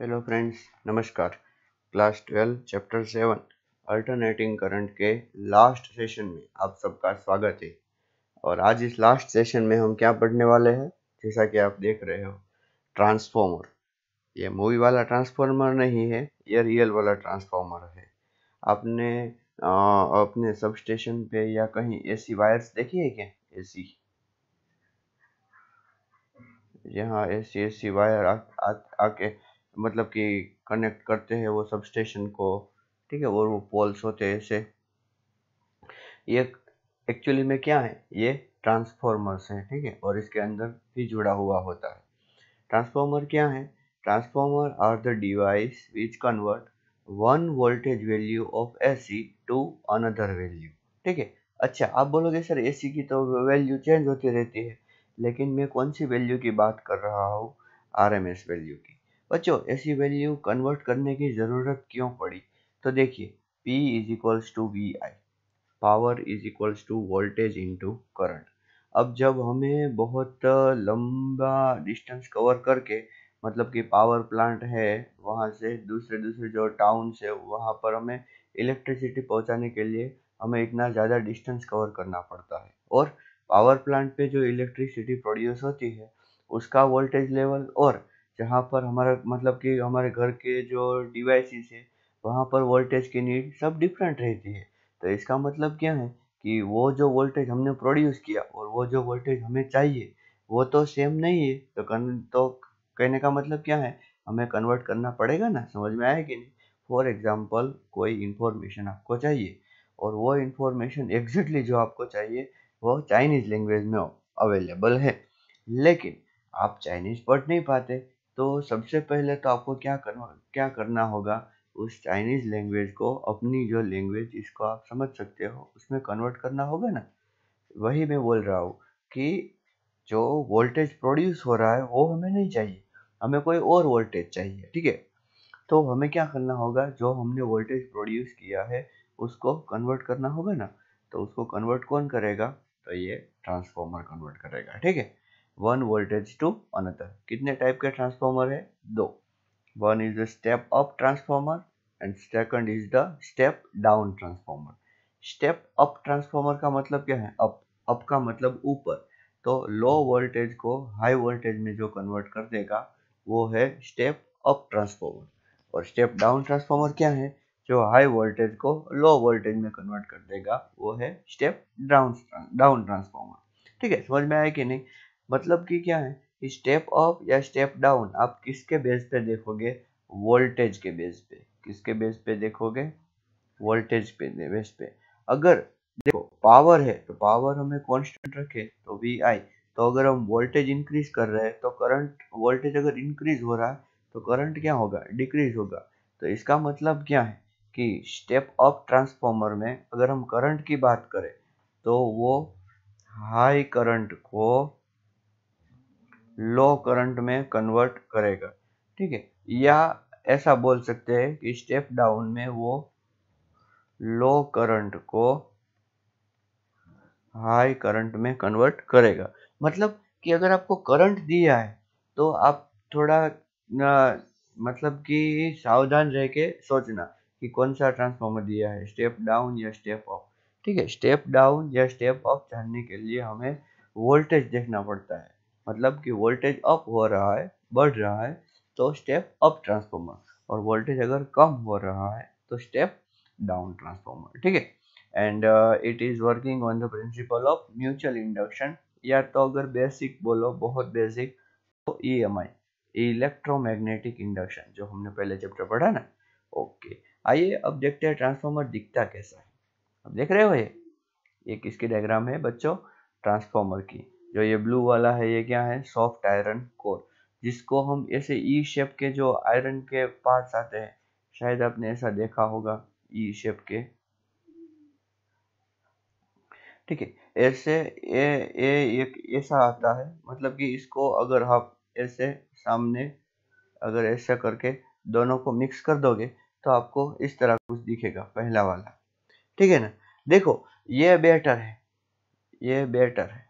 Hello friends नमस्कार class twelve chapter seven alternating current के last session में आप सबका स्वागत है और आज इस लास्ट सेशन में हम क्या पढ़ने वाले हैं जैसा कि आप देख रहे हो ट्रांसफॉर्मर ये मूवी वाला ट्रांसफॉर्मर नहीं है ये रियल वाला ट्रांसफॉर्मर है आपने आ, अपने सब स्टेशन पे या कहीं एसी वायर्स देखी है क्या एसी यहाँ एसी एसी वायर आके आ, आ, आ मतलब कि कनेक्ट करते हैं वो सब स्टेशन को ठीक है और वो पोल्स होते हैं ऐसे ये एक्चुअली में क्या है ये ट्रांसफॉर्मर्स हैं ठीक है और इसके अंदर भी जुड़ा हुआ होता है ट्रांसफॉर्मर क्या है transformer are the device which convert one voltage value of AC to another value ठीक है अच्छा आप बोलोगे सर एसी की तो वैल्यू चेंज होती रहती है लेकिन मैं कौन सी वैल्यू की बात कर रहा हूँ आरएमएस वैल्यू की बच्चों ऐसी वैल्यू कन्वर्ट करने की ज़रूरत क्यों पड़ी तो देखिए P is equals to V I power is equals to voltage into current अब जब हमें बहुत लंबा डिस्टेंस कवर करके मतलब कि पावर प्लांट है वहाँ से दूसरे दूसरे जो टाउन से वहाँ पर हमें इलेक्ट्रिसिटी पहुँचाने के लिए हमें इतना ज़्यादा डिस्टेंस कवर करना पड़ता है और पावर प्लांट पे जो इलेक्ट्रिसिटी प्रोड्यूस होती है उसका वोल्टेज लेवल और जहाँ पर हमारा मतलब कि हमारे घर के जो डिवाइसेस है वहाँ पर वोल्टेज की नीड सब डिफरेंट रहती है तो इसका मतलब क्या है कि वो जो वोल्टेज हमने प्रोड्यूस किया और वो जो वोल्टेज हमें चाहिए वो तो सेम नहीं है तो कन तो कहने का मतलब क्या है हमें कन्वर्ट करना पड़ेगा ना समझ में आया कि नहीं फॉर एग्ज़ाम्पल कोई इन्फॉर्मेशन आपको चाहिए और वो इन्फॉर्मेशन एग्जैक्टली जो आपको चाहिए वो चाइनीज़ लैंग्वेज में अवेलेबल है लेकिन आप चाइनीज़ पढ़ नहीं पाते तो सबसे पहले तो आपको क्या करना क्या करना होगा उस चाइनीज़ लैंग्वेज को अपनी जो लैंग्वेज इसको आप समझ सकते हो उसमें कन्वर्ट करना होगा ना वही मैं बोल रहा हूँ कि जो वोल्टेज प्रोड्यूस हो रहा है वो हमें नहीं चाहिए हमें कोई और वोल्टेज चाहिए ठीक है तो हमें क्या करना होगा जो हमने वोल्टेज प्रोड्यूस किया है उसको कन्वर्ट करना होगा ना तो उसको कन्वर्ट कौन करेगा तो ये ट्रांसफॉर्मर कन्वर्ट करेगा ठीक है वन वोल्टेज टू अनदर कितने टाइप के ट्रांसफॉर्मर है दो one is the step up transformer and second is the step down transformer step up transformer का मतलब क्या है अप अप का मतलब ऊपर तो लो वोल्टेज को हाई वोल्टेज में जो कन्वर्ट कर देगा वो है स्टेप अप ट्रांसफॉर्मर और स्टेप डाउन ट्रांसफॉर्मर क्या है जो हाई वोल्टेज को लो वोल्टेज में कन्वर्ट कर देगा वो है स्टेप डाउन डाउन ट्रांसफॉर्मर ठीक है समझ में आया कि नहीं मतलब कि क्या है स्टेप अप या स्टेप डाउन आप किसके बेस पे देखोगे वोल्टेज के बेस पे किसके बेस पे देखोगे वोल्टेज पे बेस पे अगर देखो पावर है तो पावर हमें कांस्टेंट रखे तो वी आई तो अगर हम वोल्टेज इंक्रीज कर रहे हैं तो करंट वोल्टेज अगर इंक्रीज हो रहा है तो करंट क्या होगा डिक्रीज होगा तो इसका मतलब क्या है कि स्टेप अप ट्रांसफॉर्मर में अगर हम करंट की बात करें तो वो हाई करंट को लो करंट में कन्वर्ट करेगा ठीक है या ऐसा बोल सकते हैं कि स्टेप डाउन में वो लो करंट को हाई करंट में कन्वर्ट करेगा मतलब कि अगर आपको करंट दिया है तो आप थोड़ा न, मतलब कि सावधान रह के सोचना कि कौन सा ट्रांसफॉर्मर दिया है स्टेप डाउन या स्टेप अप ठीक है स्टेप डाउन या स्टेप अप जानने के लिए हमें वोल्टेज देखना पड़ता है मतलब कि वोल्टेज अप हो रहा है बढ़ रहा है तो स्टेप अप ट्रांसफॉर्मर और वोल्टेज अगर कम हो रहा है तो स्टेप डाउन ट्रांसफॉर्मर ठीक है and it is working on the principle of mutual induction या तो अगर बेसिक बोलो बहुत बेसिक तो E M I electromagnetic induction जो हमने पहले चैप्टर पढ़ा ना ओके आइए अब देखते हैं ट्रांसफॉर्मर दिखता कैसा है अब देख रहे हो ये ये किसकी डायग्राम है बच्चों ट्रांसफॉर्मर की जो ये ब्लू वाला है ये क्या है सॉफ्ट आयरन कोर जिसको हम ऐसे ई शेप के जो आयरन के पार्ट्स आते हैं शायद आपने ऐसा देखा होगा ई शेप के ठीक है ऐसे ये ये एक ऐसा आता है मतलब कि इसको अगर आप ऐसे सामने अगर ऐसा करके दोनों को मिक्स कर दोगे तो आपको इस तरह कुछ दिखेगा पहला वाला ठीक है ना देखो ये बेटर है ये बेटर है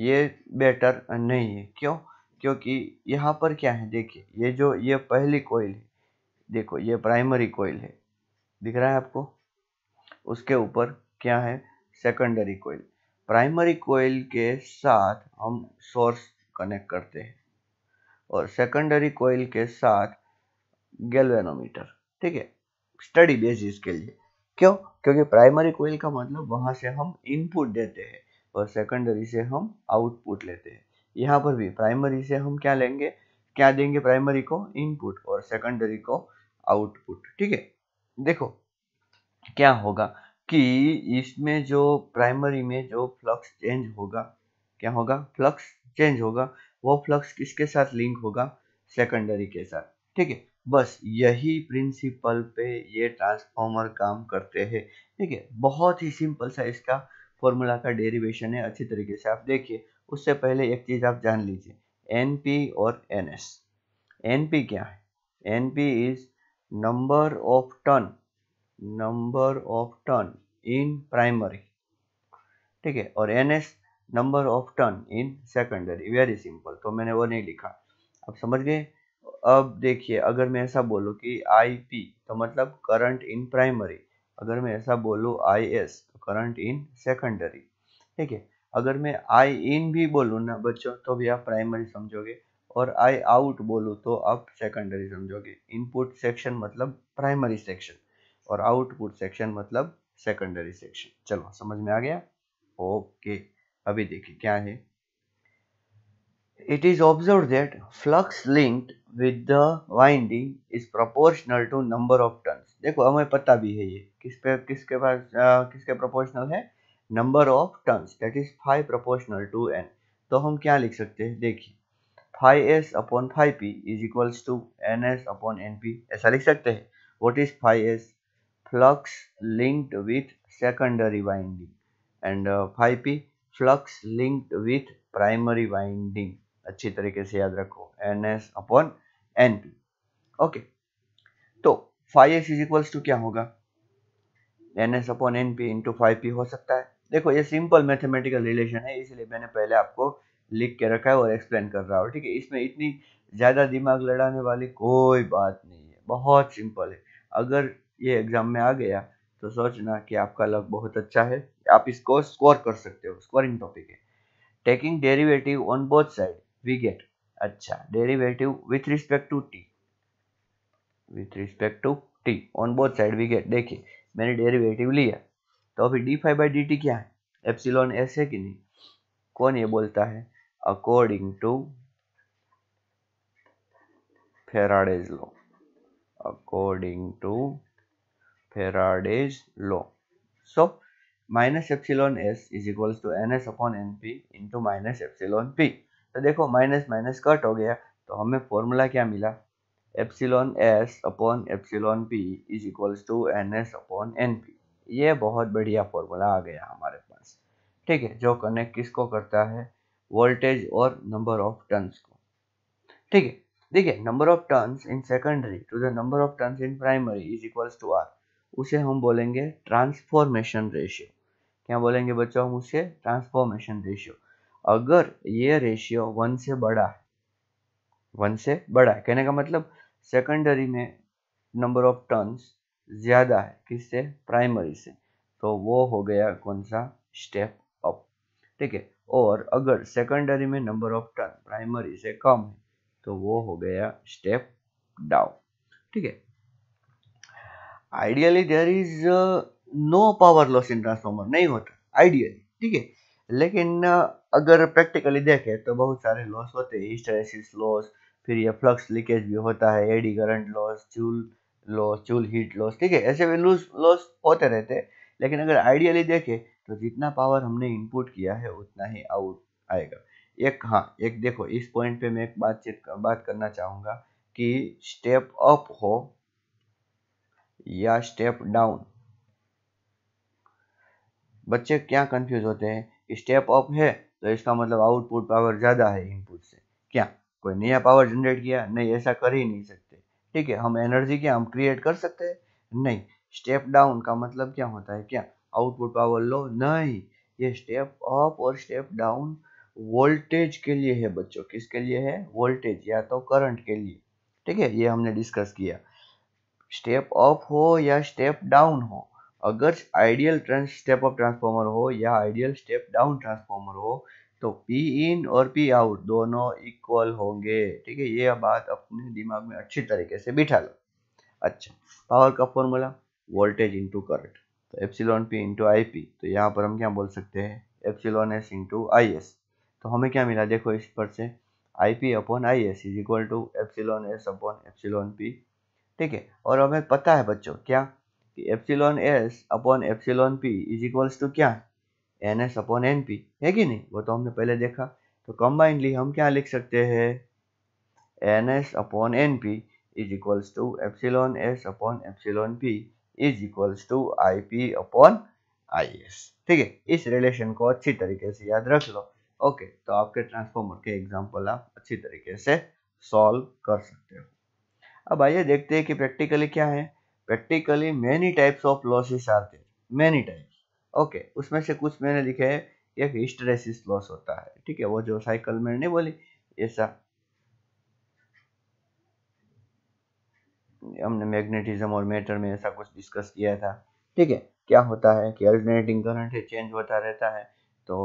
ये बेटर नहीं है क्यों क्योंकि यहाँ पर क्या है देखिए ये जो ये पहली कोयल है देखो ये प्राइमरी कोयल है दिख रहा है आपको उसके ऊपर क्या है सेकेंडरी कोयल प्राइमरी कोयल के साथ हम सोर्स कनेक्ट करते हैं और सेकेंडरी कोयल के साथ गैल्वेनोमीटर ठीक है स्टडी बेसिस के लिए क्यों क्योंकि प्राइमरी कोयल का मतलब वहाँ से हम इनपुट देते हैं और सेकेंडरी से हम आउटपुट लेते हैं यहाँ पर भी प्राइमरी से हम क्या लेंगे क्या देंगे प्राइमरी को इनपुट और सेकेंडरी को आउटपुट ठीक है देखो क्या होगा कि इसमें जो प्राइमरी में जो फ्लक्स चेंज होगा क्या होगा फ्लक्स चेंज होगा वो फ्लक्स किसके साथ लिंक होगा सेकेंडरी के साथ ठीक है बस यही प्रिंसिपल पे ये ट्रांसफॉर्मर काम करते हैं ठीक है बहुत ही सिंपल सा इसका फॉर्मूला का डेरिवेशन है अच्छी तरीके से आप देखिए उससे पहले एक चीज़ आप जान लीजिए एन पी और एन एस एन पी क्या है N P is number of turn number of turn in primary ठीक है और N S number of turn in secondary very simple तो मैंने वो नहीं लिखा अब समझ गए अब देखिए अगर मैं ऐसा बोलूँ कि आई पी तो मतलब करंट इन प्राइमरी अगर मैं ऐसा बोलूँ I S current in secondary ठीक है अगर मैं आई इन भी बोलूँ ना बच्चों तो भी आप प्राइमरी समझोगे और आई आउट बोलू तो आप सेकेंडरी समझोगे इनपुट सेक्शन मतलब प्राइमरी सेक्शन और आउटपुट सेक्शन मतलब सेकेंडरी सेक्शन चलो समझ में आ गया ओके अभी देखिए क्या है it is observe that flux linked with the winding is proportional to number of turns देखो हमें पता भी है ये किस पे किसके पास किसके प्रोपोर्शनल है number of turns that is phi proportional to N तो हम क्या लिख सकते हैं देखिए phi S upon phi P is equals to N S upon N P ऐसा लिख सकते हैं what is phi S flux linked with secondary winding and phi P flux linked with primary winding अच्छी तरीके से याद रखो N S upon N P okay तो phi S is equals to क्या होगा N S upon N P into phi P हो सकता है देखो ये सिंपल मैथमेटिकल रिलेशन है इसलिए मैंने पहले आपको लिख के रखा है और एक्सप्लेन कर रहा हूँ ठीक है इसमें इतनी ज़्यादा दिमाग लड़ाने वाली कोई बात नहीं है बहुत सिंपल है अगर ये एग्ज़ाम में आ गया तो सोचना कि आपका लक बहुत अच्छा है आप इसको स्कोर कर सकते हो स्कोरिंग टॉपिक है taking derivative on both side we get अच्छा derivative with respect to T with respect to T on both side we get देखिए मैंने डेरिवेटिव लिया तो अभी D phi by D T क्या है एप्सिलॉन एस है कि नहीं कौन ये बोलता है according to Faraday's law according to Faraday's law so minus epsilon S is equals to N S upon N P into minus epsilon P तो देखो माइनस माइनस कट हो गया तो हमें फॉर्मूला क्या मिला epsilon S upon epsilon P is equals to N S upon N P ये बहुत बढ़िया फॉर्मूला आ गया हमारे पास ठीक है जो कनेक्ट किसको करता है वोल्टेज और नंबर ऑफ टर्न्स को ठीक है देखिए number of turns in secondary to the number of turns in primary is equals to R उसे हम बोलेंगे ट्रांसफॉर्मेशन रेशियो क्या बोलेंगे बच्चों हम उसे ट्रांसफॉर्मेशन रेशियो अगर ये रेशियो वन से बड़ा है वन से बड़ा है कहने का मतलब सेकेंडरी में नंबर ऑफ टर्न्स ज़्यादा है किससे प्राइमरी से तो वो हो गया कौन सा स्टेप अप ठीक है और अगर सेकेंडरी में नंबर ऑफ टर्न प्राइमरी से कम है तो वो हो गया स्टेप डाउन ठीक है ideally there is no power loss in transformer नहीं होता आइडियली ठीक है लेकिन अगर प्रैक्टिकली देखें तो बहुत सारे लॉस होते हैं हिस्टरेसिस लॉस फिर ये फ्लक्स लीकेज भी होता है eddy current loss joule loss joule heat loss ठीक है ऐसे भी लूज लॉस होते रहते हैं लेकिन अगर आइडियली देखें तो जितना पावर हमने इनपुट किया है उतना ही आउट आएगा एक हाँ एक देखो इस पॉइंट पे मैं एक बातचीत बात करना चाहूँगा कि स्टेप अप हो या स्टेप डाउन बच्चे क्या कंफ्यूज होते हैं स्टेप अप है तो इसका मतलब आउटपुट पावर ज़्यादा है इनपुट से क्या कोई नया पावर जनरेट किया नहीं ऐसा कर ही नहीं सकते ठीक है हम एनर्जी क्या हम क्रिएट कर सकते हैं नहीं स्टेप डाउन का मतलब क्या होता है क्या आउटपुट पावर लो नहीं ये स्टेप अप और स्टेप डाउन वोल्टेज के लिए है बच्चों किसके लिए है वोल्टेज या तो करंट के लिए ठीक है ये हमने डिस्कस किया स्टेप अप हो या स्टेप डाउन हो अगर ideal trans step up transformer हो या आइडियल स्टेप डाउन ट्रांसफॉर्मर हो तो पी इन और पी आउट दोनों इक्वल होंगे ठीक है ये बात अपने दिमाग में अच्छी तरीके से बिठा लो अच्छा पावर का फॉर्मूला वोल्टेज इंटू करंट तो epsilon P into I P तो यहाँ पर हम क्या बोल सकते हैं epsilon S into I S तो हमें क्या मिला देखो इस पर से I P upon I S is equal to epsilon S upon epsilon P ठीक है और हमें पता है बच्चों क्या कि epsilon S upon epsilon P is equals to क्या N S upon N P है कि नहीं वो तो हमने पहले देखा तो कंबाइंडली हम क्या लिख सकते हैं N S upon N P is equals to epsilon S upon epsilon P is equals to I P upon I S ठीक है इस रिलेशन को अच्छी तरीके से याद रख लो ओके तो आपके ट्रांसफॉर्मर के एग्जाम्पल आप अच्छी तरीके से सॉल्व कर सकते हो अब आइए देखते हैं कि प्रैक्टिकली क्या है practically many types of losses are there many types okay उसमें से कुछ मैंने लिखे है एक हिस्टरेसिस लॉस होता है ठीक है वो जो साइकिल में नहीं बोली ऐसा हमने मैग्नेटिज्म और मैटर में ऐसा कुछ डिस्कस किया था ठीक है क्या होता है कि अल्टरनेटिंग करंट है चेंज होता रहता है तो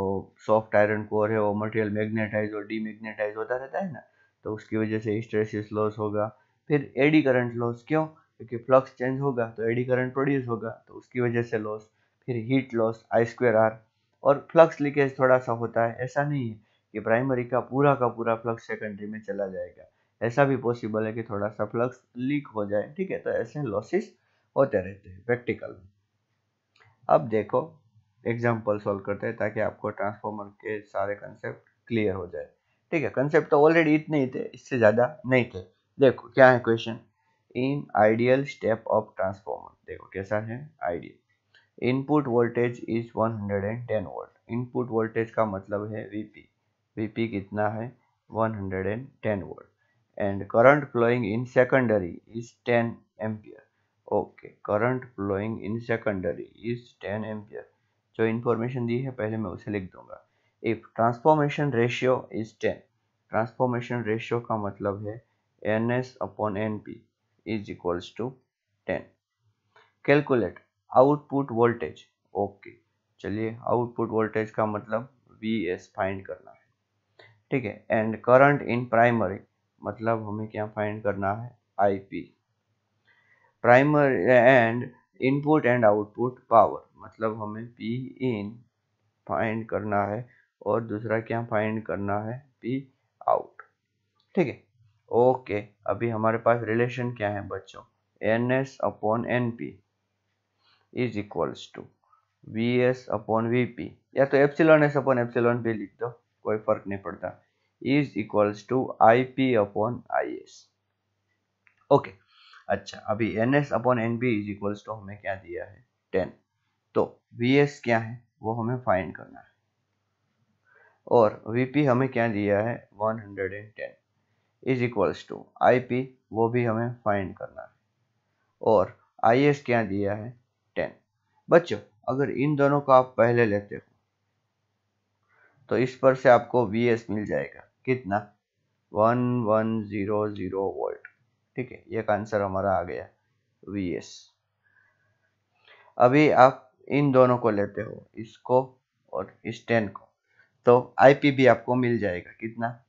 सॉफ्ट आयरन कोर है वो मटेरियल मैग्नेटाइज और डीमैग्नेटाइज होता रहता है ना तो उसकी वजह से हिस्टरेसिस लॉस होगा फिर एडी करंट लॉस क्यों क्योंकि फ्लक्स चेंज होगा तो एडी करंट प्रोड्यूस होगा तो उसकी वजह से लॉस फिर heat loss I square R और फ्लक्स लीकेज थोड़ा सा होता है ऐसा नहीं है कि प्राइमरी का पूरा का पूरा फ्लक्स सेकेंडरी में चला जाएगा ऐसा भी पॉसिबल है कि थोड़ा सा फ्लक्स लीक हो जाए ठीक है तो ऐसे लॉसेस होते रहते हैं प्रैक्टिकल में अब देखो एग्जाम्पल सॉल्व करते हैं ताकि आपको ट्रांसफॉर्मर के सारे कंसेप्ट क्लियर हो जाए ठीक है कंसेप्ट तो ऑलरेडी इतने ही थे इससे ज़्यादा नहीं थे देखो क्या है question in ideal step of transformer देखो कैसा है ideal input voltage is 110 volt input voltage का मतलब है वीपी वीपी कितना है 110 volt and current flowing in secondary is 10 ampere okay current flowing in secondary is 10 ampere जो इन्फॉर्मेशन दी है पहले मैं उसे लिख दूंगा if transformation ratio is 10 transformation ratio का मतलब है N S upon N P is equals to 10 calculate output voltage okay चलिए आउटपुट वोल्टेज का मतलब वी एस फाइंड करना है ठीक है एंड करंट इन प्राइमरी मतलब हमें क्या फाइंड करना है I P primary and input and output power मतलब हमें पी इन फाइंड करना है और दूसरा क्या फाइंड करना है पी आउट ठीक है ओके अभी हमारे पास रिलेशन क्या है बच्चों N S upon N P is equals to V S upon V P या तो एप्सिलॉन एस अपॉन एप्सिलॉन भी लिख दो कोई फर्क नहीं पड़ता is equals to I P upon I S okay अच्छा अभी N S upon N P is equals to हमें क्या दिया है टेन तो वी एस क्या है वो हमें फाइंड करना है और वी पी हमें क्या दिया है one hundred and ten is equals to I P वो भी हमें फाइंड करना है और आई एस क्या दिया है टेन बच्चों अगर इन दोनों को आप पहले लेते हो तो इस पर से आपको वी एस मिल जाएगा कितना one one zero zero volt ठीक है ये आंसर हमारा आ गया वी एस अभी आप इन दोनों को लेते हो इसको और इस टेन को तो आई पी भी आपको मिल जाएगा कितना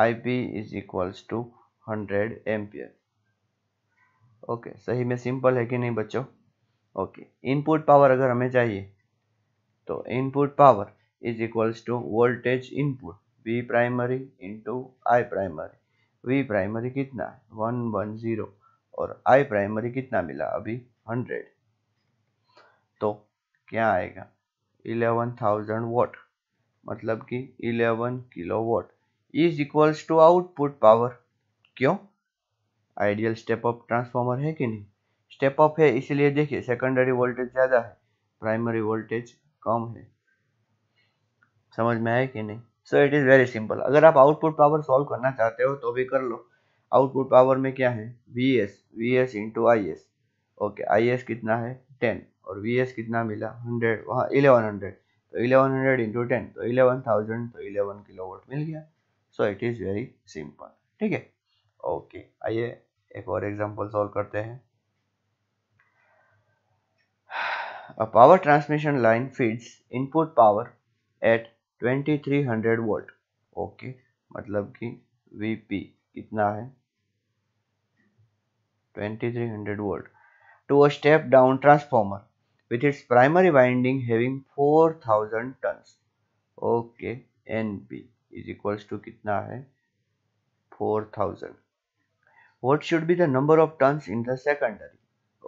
IP is equals to 100 एर ओके okay, सही में सिंपल है कि नहीं बच्चों ओके इनपुट पावर अगर हमें चाहिए तो input power is equals to voltage input V primary to I primary V primary कितना है वन वन जीरो और आई प्राइमरी कितना मिला अभी हंड्रेड तो क्या आएगा इलेवन थाउजेंड वॉट मतलब कि eleven kilo watt is equals to output power क्यों आइडियल स्टेप अप ट्रांसफार्मर है कि नहीं स्टेप अप है इसलिए देखिए सेकेंडरी वोल्टेज ज़्यादा है प्राइमरी वोल्टेज कम है समझ में आया कि नहीं so it is very simple अगर आप आउटपुट पावर सॉल्व करना चाहते हो तो भी कर लो आउटपुट पावर में क्या है V S V S into I S okay I S कितना है टेन और वी एस कितना मिला हंड्रेड वहाँ इलेवन हंड्रेड तो इलेवन हंड्रेड इंटू टेन तो इलेवन थाउजेंड तो इलेवन किलो मिल गया so it is very simple ठीक है ओके आइए एक और एग्जांपल सॉल्व करते हैं power transmission line feeds input power at twenty three hundred volt okay मतलब कि वीपी कितना है twenty three hundred volt to a step down transformer with its primary winding having 4000 turns okay NP is equals to कितना है four thousand what should be the number of turns in the secondary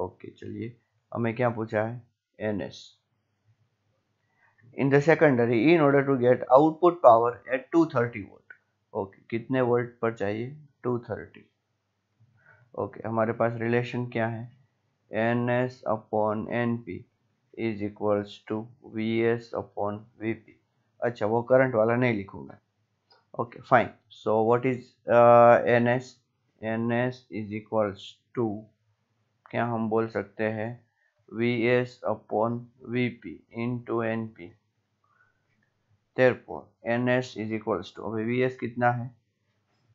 okay चलिए हमें क्या पूछा है N S in the secondary in order to get output power at two thirty volt okay कितने volt पर चाहिए टू थर्टी ओके हमारे पास relation क्या है N S upon N P is equals to V S upon V P अच्छा वो current वाला नहीं लिखूंगा okay fine so what is uh, ns ns is equals to क्या हम बोल सकते हैं V S upon V P into N P therefore ns is equals to अभी vs कितना है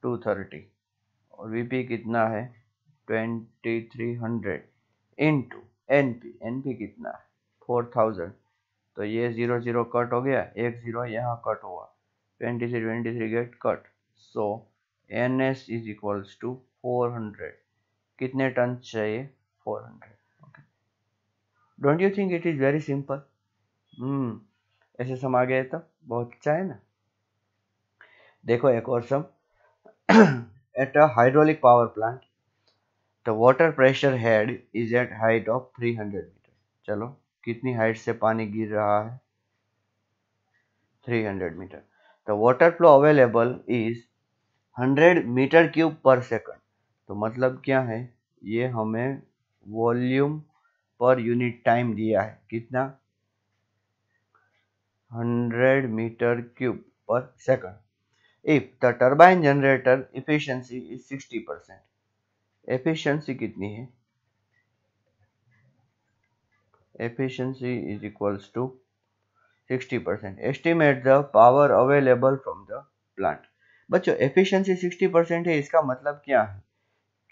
230 और vp कितना है 2300 into np np कितना है 4000 तो ये जीरो जीरो कट हो गया एक जीरो यहाँ कट हुआ 23 23 get cut so ns is equals to 400 कितने टन चाहिए 400 okay don't you think it is very simple hmm ऐसे सम आ गया तो बहुत अच्छा है ना देखो एक और सम at a hydraulic power plant the water pressure head is at height of 300 meter चलो कितनी हाइट से पानी गिर रहा है 300 meter the water flow available is 100 meter cube per second तो मतलब क्या है ये हमें वॉल्यूम पर यूनिट टाइम दिया है कितना 100 meter cube per second if the turbine generator efficiency is 60 percent efficiency कितनी है efficiency is equals to sixty percent estimate the power available from the plant बच्चों एफिशिएंसी सिक्सटी परसेंट है इसका मतलब क्या है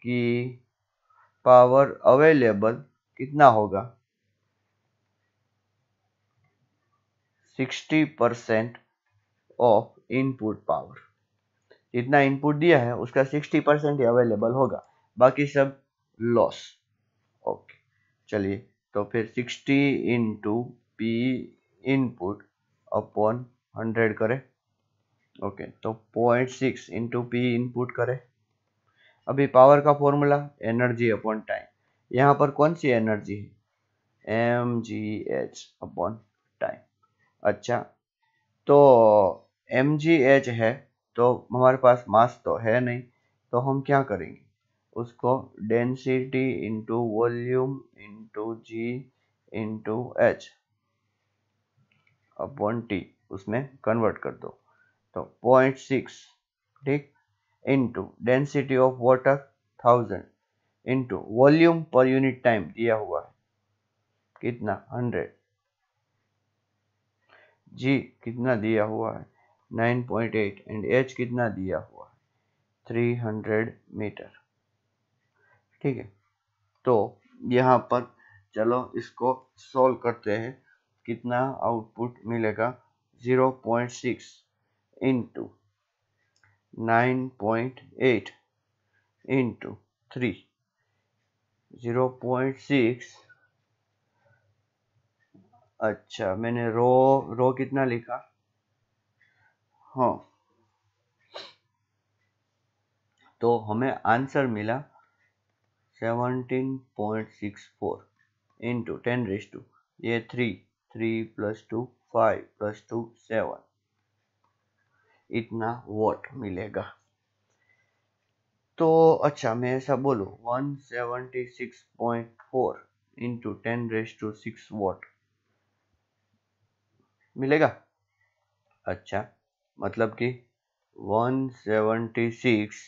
कि पावर अवेलेबल कितना होगा sixty percent of input power जितना इनपुट दिया है उसका सिक्सटी परसेंट अवेलेबल होगा बाकी सब लॉस ओके चलिए तो फिर sixty into P input upon hundred करें ओके तो point six into P input करें अभी पावर का फॉर्मूला एनर्जी अपॉन टाइम यहाँ पर कौन सी एनर्जी है M G H upon time अच्छा तो एम जी एच है तो हमारे पास मास तो है नहीं तो हम क्या करेंगे उसको density into volume into G into H upon T उसमें कन्वर्ट कर दो तो पॉइंट सिक्स ठीक into density of water thousand into volume per unit time दिया हुआ है कितना हंड्रेड जी कितना दिया हुआ है nine point eight and H कितना दिया हुआ है थ्री हंड्रेड मीटर ठीक है तो यहाँ पर चलो इसको सॉल्व करते हैं कितना आउटपुट मिलेगा 0.6 point six into nine point eight into three zero point six अच्छा मैंने रो रो कितना लिखा हाँ तो हमें आंसर मिला seventeen point six four into ten raise to ये three three plus two five plus two seven इतना वोट मिलेगा तो अच्छा मैं ऐसा बोलू one seventy six point four into ten raise to six watt मिलेगा अच्छा मतलब कि वन सेवनटी सिक्स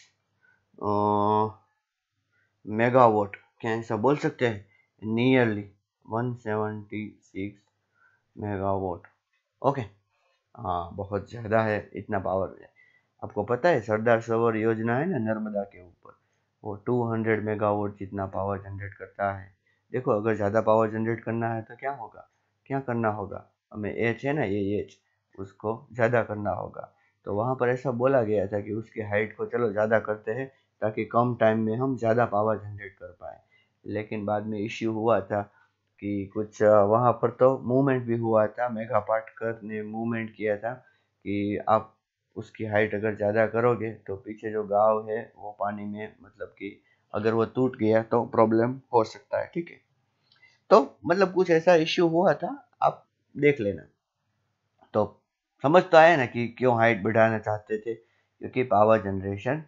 मेगावॉट क्या ऐसा बोल सकते हैं nearly one seventy six megawatt okay हाँ बहुत ज़्यादा है इतना पावर है आपको पता है सरदार सरोवर योजना है ना नर्मदा के ऊपर वो 200 मेगावाट जितना पावर जनरेट करता है देखो अगर ज़्यादा पावर जनरेट करना है तो क्या होगा क्या करना होगा हमें एच है ना ये एच उसको ज़्यादा करना होगा तो वहाँ पर ऐसा बोला गया था कि उसकी हाइट को चलो ज़्यादा करते हैं ताकि कम टाइम में हम ज़्यादा पावर जनरेट कर पाए लेकिन बाद में इश्यू हुआ था कि कुछ वहाँ पर तो मूवमेंट भी हुआ था मेघा पाटकर ने मूवमेंट किया था कि आप उसकी हाइट अगर ज़्यादा करोगे तो पीछे जो गांव है वो पानी में मतलब कि अगर वो टूट गया तो प्रॉब्लम हो सकता है ठीक है तो मतलब कुछ ऐसा इश्यू हुआ था आप देख लेना तो समझ तो आया ना कि क्यों हाइट बढ़ाना चाहते थे क्योंकि पावर जनरेशन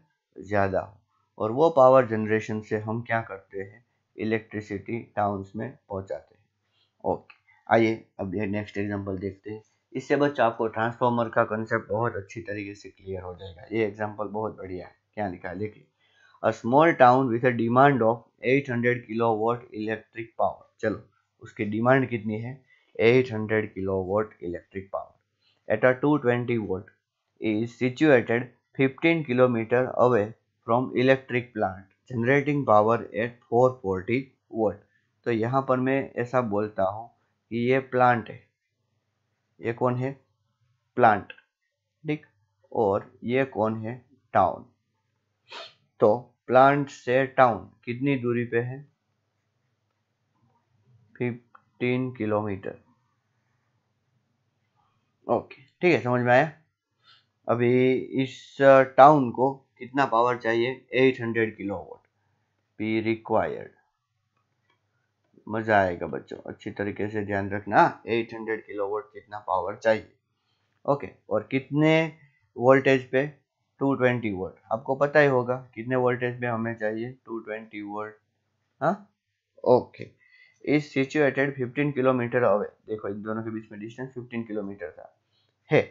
ज़्यादा हो और वो पावर जनरेशन से हम क्या करते हैं इलेक्ट्रिसिटी टाउन्स में पहुंचाते हैं ओके आइए अब ये नेक्स्ट एग्जांपल देखते हैं इससे बच्चों आपको ट्रांसफार्मर का कंसेप्ट बहुत अच्छी तरीके से क्लियर हो जाएगा ये एग्जाम्पल बहुत बढ़िया है क्या लिखा है देखिए a small town with a demand of 800 kilowatt electric power चलो उसकी डिमांड कितनी है 800 kilowatt electric power at a 220 volt is situated 15 kilometer away from electric plant generating power at 440 volt तो यहाँ पर मैं ऐसा बोलता हूँ कि ये प्लांट है ये कौन है प्लांट ठीक और ये कौन है टाउन तो प्लांट से टाउन कितनी दूरी पे है 15 किलोमीटर ओके ठीक है समझ में आया अभी इस टाउन uh, को कितना पावर चाहिए 800 किलोवाट बी रिक्वायर्ड मज़ा आएगा बच्चों अच्छी तरीके से ध्यान रखना 800 हंड्रेड किलोवाट कितना पावर चाहिए ओके okay, और कितने वोल्टेज पे 220 ट्वेंटी वोल्ट आपको पता ही होगा कितने वोल्टेज पे हमें चाहिए 220 ट्वेंटी वोल्ट हाँ okay is situated 15 kilometer away देखो इन दोनों के बीच में डिस्टेंस 15 किलोमीटर था है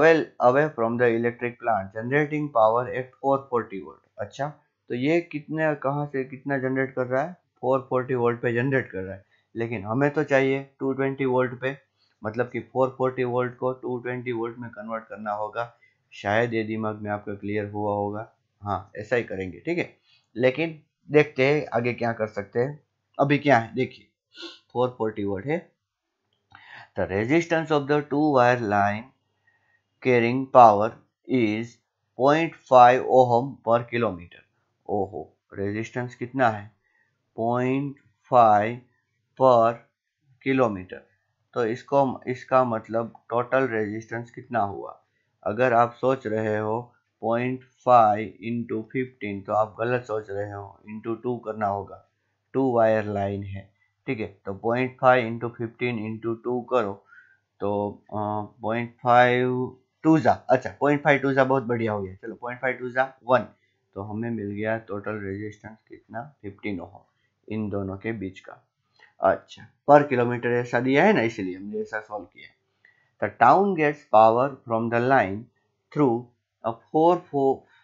away away from the electric plant generating power at 440 volt अच्छा तो ये कितने कहाँ से कितना जनरेट कर रहा है 440 वोल्ट पे जनरेट कर रहा है लेकिन हमें तो चाहिए 220 वोल्ट पे मतलब कि 440 वोल्ट को 220 वोल्ट में कन्वर्ट करना होगा शायद ये दिमाग में आपका क्लियर हुआ होगा हाँ ऐसा ही करेंगे ठीक है लेकिन देखते हैं आगे क्या कर सकते हैं अभी क्या है देखिए 440 वोल्ट है resistance of the two wire line line power is point five ohm per kilometer ओहो रेजिस्टेंस कितना है पॉइंट फाइव पर किलोमीटर तो इसको इसका मतलब टोटल रेजिस्टेंस कितना हुआ अगर आप सोच रहे हो पॉइंट फाइव इंटू फिफ्टीन तो आप गलत सोच रहे हो इंटू टू करना होगा टू वायर लाइन है ठीक है तो point five into fifteen into two करो तो पॉइंट फाइव टू ज़ा अच्छा पॉइंट फाइव टू ज़ा बहुत बढ़िया हो गया चलो पॉइंट फाइव टू ज़ा वन तो हमें मिल गया टोटल रेजिस्टेंस कितना 15 ओम इन दोनों के बीच का अच्छा पर किलोमीटर ऐसा दिया है ना इसलिए हमने ऐसा सॉल्व किया the town gets power from the line through a four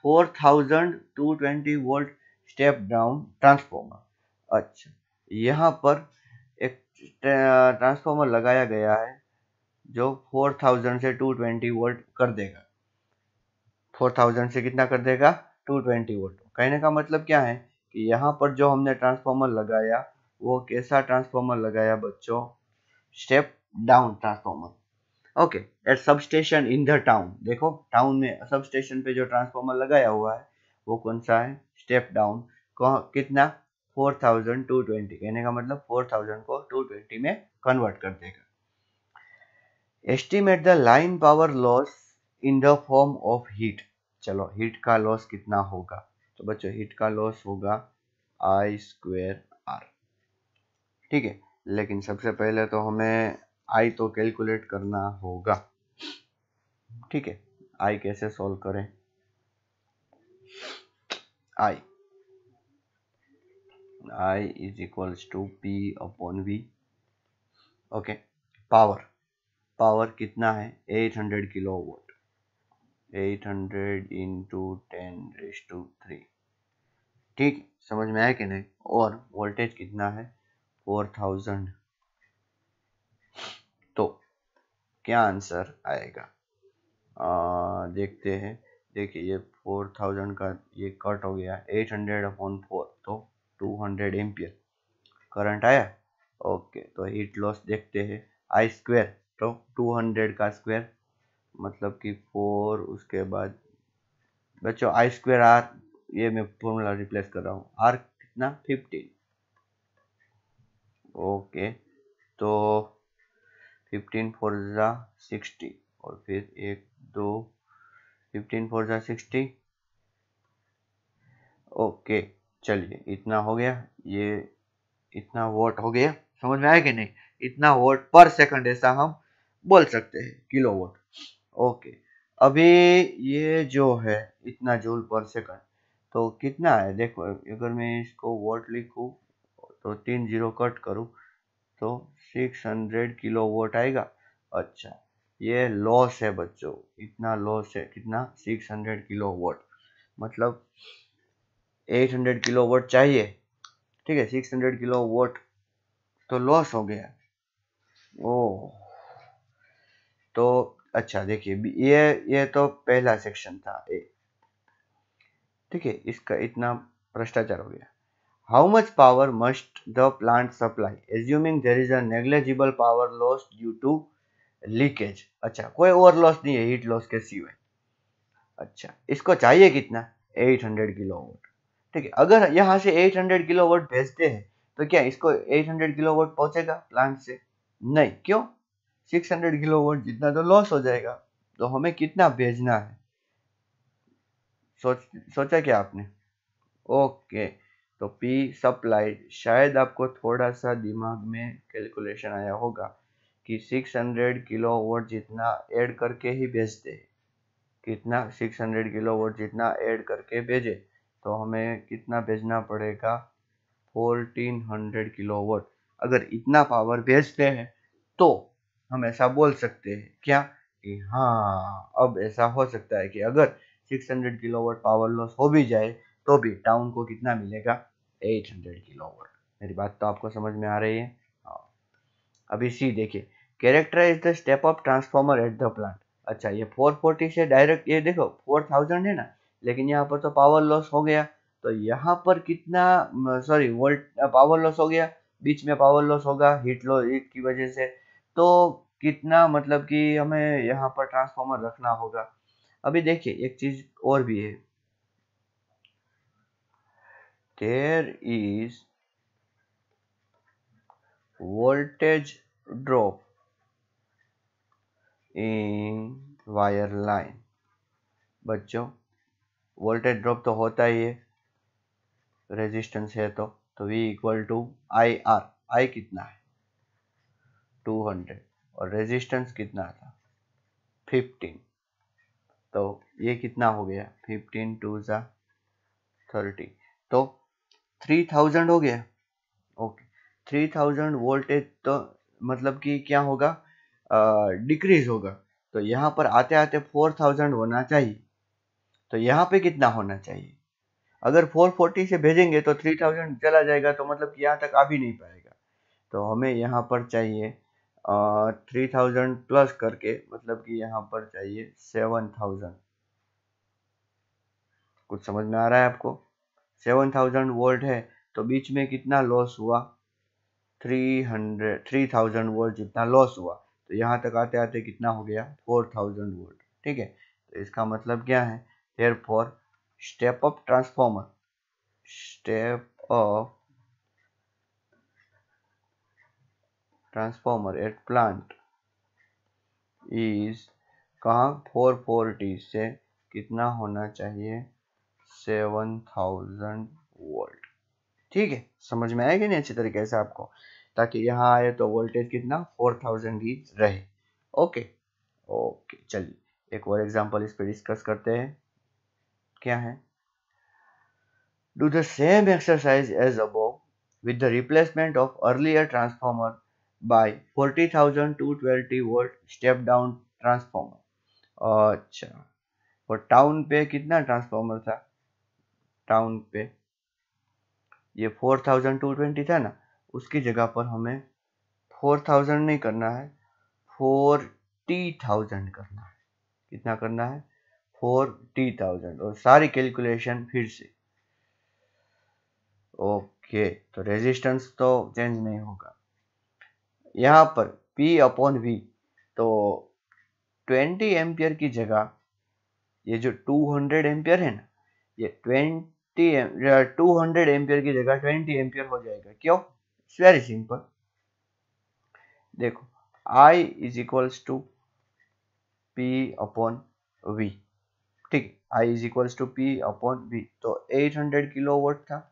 four thousand two twenty volt step down transformer अच्छा यहाँ पर एक ट्रांसफॉर्मर लगाया गया है जो 4000 से 220 वोल्ट कर देगा 4000 से कितना कर देगा 220 वोल्ट कहने का मतलब क्या है कि यहाँ पर जो हमने ट्रांसफार्मर लगाया वो कैसा ट्रांसफार्मर लगाया बच्चों step down transformer okay at substation in the town देखो टाउन में सब स्टेशन पे जो ट्रांसफार्मर लगाया हुआ है वो कौन सा है स्टेप डाउन कितना 4220 कहने का मतलब 4000 को 220 में कन्वर्ट कर देगा estimate the line power loss in the form of heat चलो हीट का लॉस कितना होगा तो बच्चों हीट का लॉस होगा आई स्क्वेर आर ठीक है लेकिन सबसे पहले तो हमें आई तो कैलकुलेट करना होगा ठीक है आई कैसे सॉल्व करें I I is equals to P upon V okay power power कितना है 800 kilo volt 800 to ten raise to three ठीक समझ में आया कि नहीं और वोल्टेज कितना है 4000 तो क्या आंसर आएगा आ, देखते हैं देखिए ये 4000 का ये कट हो गया 800 अपॉन फोर तो 200 हंड्रेड एम्पियर करंट आया ओके तो हीट लॉस देखते हैं आई स्क्वेयर तो 200 का स्क्वायर मतलब कि फोर उसके बाद बच्चों आई स्क्वेयर आर ये मैं फॉर्मूला रिप्लेस कर रहा हूँ आर कितना फिफ्टीन ओके तो फिफ्टीन फोर ज़ा सिक्सटी और फिर एक दो फिफ्टीन फोर ज़ा सिक्सटी ओके चलिए इतना हो गया ये इतना वोट हो गया समझ में आया कि नहीं इतना वोट पर सेकंड ऐसा हम बोल सकते हैं किलो वोट ओके अभी ये जो है इतना जूल पर सेकंड तो कितना है देखो अगर मैं इसको वोट लिखू तो तीन जीरो कट करूँ तो सिक्स हंड्रेड किलो वोट आएगा अच्छा ये लॉस है बच्चों इतना लॉस है कितना सिक्स हंड्रेड किलो वोट मतलब एट हंड्रेड किलो वोट चाहिए ठीक है सिक्स हंड्रेड किलो वोट तो लॉस हो गया ओ तो अच्छा देखिए ये ये तो पहला सेक्शन था ए ठीक है इसका इतना भ्रष्टाचार हो गया how much power must the plant supply assuming there is a power loss due to leakage अच्छा कोई ओवर लॉस नहीं है हीट लॉस के सिवाय अच्छा इसको चाहिए कितना 800 वोट ठीक है अगर यहाँ से 800 वोट भेजते हैं तो क्या इसको 800 वोट पहुंचेगा प्लांट से नहीं क्यों 600 किलो वोल्ट जितना तो लॉस हो जाएगा तो हमें कितना भेजना है सोच सोचा क्या आपने ओके तो पी सप्लाई शायद आपको थोड़ा सा दिमाग में कैलकुलेशन आया होगा कि 600 किलो वोट जितना ऐड करके ही भेजते हैं कितना 600 किलो वोट जितना ऐड करके भेजे तो हमें कितना भेजना पड़ेगा 1400 किलो वोट अगर इतना पावर भेजते हैं तो हम ऐसा बोल सकते हैं क्या कि हाँ अब ऐसा हो सकता है कि अगर 600 किलोवाट पावर लॉस हो भी जाए तो भी टाउन को कितना मिलेगा 800 किलोवाट मेरी बात तो आपको समझ में आ रही है हाँ। अभी सी देखिए characterize the step up transformer at the plant अच्छा ये 440 से डायरेक्ट ये देखो 4000 है ना लेकिन यहाँ पर तो पावर लॉस हो गया तो यहाँ पर कितना सॉरी वोल्ट पावर लॉस हो गया बीच में पावर लॉस होगा हीट लॉस हीट की वजह से तो कितना मतलब कि हमें यहाँ पर ट्रांसफॉर्मर रखना होगा अभी देखिए एक चीज और भी है there is voltage drop in wire line बच्चों वोल्टेज ड्रॉप तो होता ही है रेजिस्टेंस है तो तो V equal to I R I कितना है 200 और रेजिस्टेंस कितना था 15 तो ये कितना हो गया 15 टू ज़ा थर्टी तो 3000 हो गया ओके 3000 वोल्टेज तो मतलब कि क्या होगा डिक्रीज होगा तो यहाँ पर आते आते 4000 होना चाहिए तो यहाँ पे कितना होना चाहिए अगर 440 से भेजेंगे तो 3000 चला जाएगा तो मतलब यहाँ तक आ भी नहीं पाएगा तो हमें यहाँ पर चाहिए थ्री थाउजेंड प्लस करके मतलब कि यहाँ पर चाहिए सेवन थाउजेंड कुछ समझ में आ रहा है आपको सेवन थाउजेंड वोल्ट है तो बीच में कितना लॉस हुआ three hundred three thousand volt जितना लॉस हुआ तो यहाँ तक आते आते कितना हो गया फोर थाउजेंड वोल्ट ठीक है तो इसका मतलब क्या है here for step up transformer step up transformer at plant is कहाँ फोर से कितना होना चाहिए सेवन थाउजेंड वोल्ट ठीक है समझ में आएगा नहीं अच्छी तरीके से आपको ताकि यहाँ आए तो वोल्टेज कितना फोर थाउजेंड ही रहे ओके ओके चलिए एक और एग्जांपल इस पर डिस्कस करते हैं क्या है do the same exercise as above with the replacement of earlier transformer by 40,220 volt step down transformer अच्छा और टाउन पे कितना ट्रांसफॉर्मर था टाउन पे ये 4220 था ना उसकी जगह पर हमें 4000 नहीं करना है 40,000 करना है कितना करना है 40,000 और सारी कैलकुलेशन फिर से ओके तो रेजिस्टेंस तो चेंज नहीं होगा यहाँ पर P अपॉन वी तो 20 एम्पियर की जगह ये जो 200 एम्पियर है ना ये 20 हंड्रेड एम्पियर की जगह 20 एम्पियर हो जाएगा क्यों इट्स वेरी सिंपल देखो I is equals to P upon V ठीक I is equals to P upon V तो 800 किलोवाट था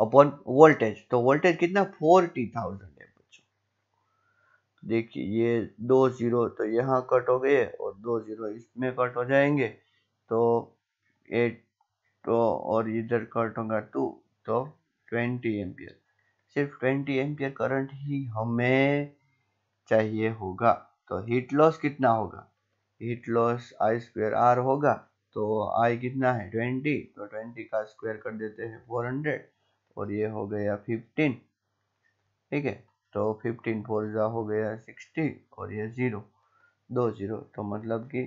अपॉन वोल्टेज तो वोल्टेज कितना फोर्टी थाउजेंड है बच्चों देखिए ये दो जीरो तो यहाँ कट हो गए और दो जीरो इसमें कट हो जाएंगे तो एट तो और इधर कट होगा टू तो ट्वेंटी एम्पियर सिर्फ ट्वेंटी एम्पियर करंट ही हमें चाहिए होगा तो हीट लॉस कितना होगा heat loss I square R होगा तो आई कितना है ट्वेंटी तो ट्वेंटी का स्क्वायर कर देते हैं फोर हंड्रेड और ये हो गया फिफ्टीन ठीक है तो फिफ्टीन फोर ज़ा हो गया सिक्सटी और ये ज़ीरो दो ज़ीरो तो मतलब कि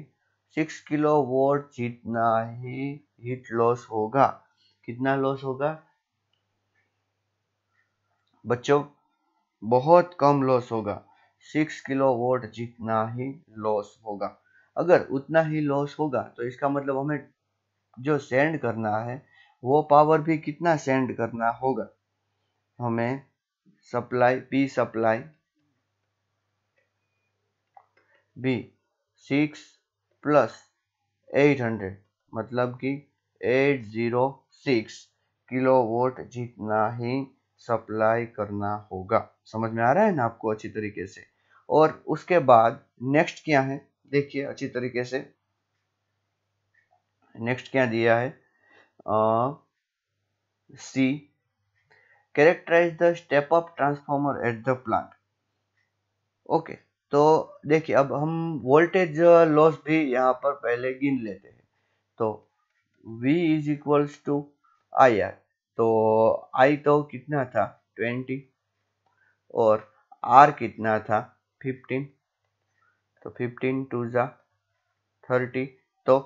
सिक्स किलो वोट जितना ही हीट लॉस होगा कितना लॉस होगा बच्चों बहुत कम लॉस होगा सिक्स किलो वोट जितना ही लॉस होगा अगर उतना ही लॉस होगा तो इसका मतलब हमें जो सेंड करना है वो पावर भी कितना सेंड करना होगा हमें supply P supply B six plus eight hundred मतलब कि eight zero six kilo volt जितना ही सप्लाई करना होगा समझ में आ रहा है ना आपको अच्छी तरीके से और उसके बाद नेक्स्ट क्या है देखिए अच्छी तरीके से नेक्स्ट क्या दिया है C. Characterize the step up transformer at the plant. Okay okay, तो देखिए अब हम वोल्टेज लॉस भी यहाँ पर पहले गिन लेते हैं तो V is equals to I R तो I तो कितना था 20 और R कितना था 15 तो 15 टू जा थर्टी तो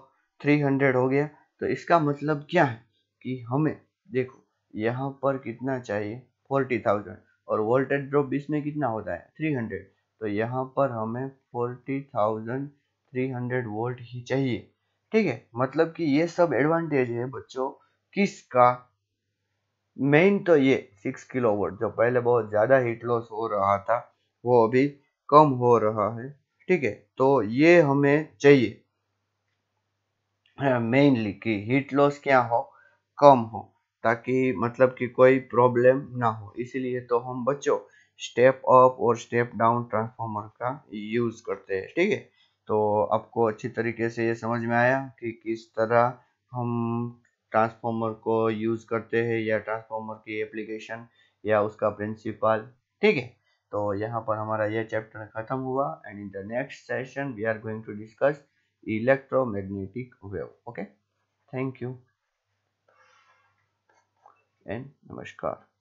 300 हो गया तो इसका मतलब क्या है कि हमें देखो यहाँ पर कितना चाहिए फोर्टी थाउजेंड और वोल्टेज ड्रॉप में कितना होता है थ्री हंड्रेड तो यहाँ पर हमें forty thousand three hundred volt ही चाहिए ठीक है मतलब कि ये सब एडवांटेज है बच्चों किसका मेन तो ये सिक्स किलो वोट जो पहले बहुत ज़्यादा हीट लॉस हो रहा था वो अभी कम हो रहा है ठीक है तो ये हमें चाहिए मेनली कि हीट लॉस क्या हो कम हो ताकि मतलब कि कोई प्रॉब्लम ना हो इसीलिए तो हम बच्चों स्टेप अप और स्टेप डाउन ट्रांसफार्मर का यूज़ करते हैं ठीक है तो आपको अच्छी तरीके से ये समझ में आया कि किस तरह हम ट्रांसफार्मर को यूज़ करते हैं या ट्रांसफार्मर की एप्लीकेशन या उसका प्रिंसिपल ठीक है तो यहाँ पर हमारा यह चैप्टर ख़त्म हुआ and in the next session we are going to discuss electromagnetic wave okay thank you and namaskar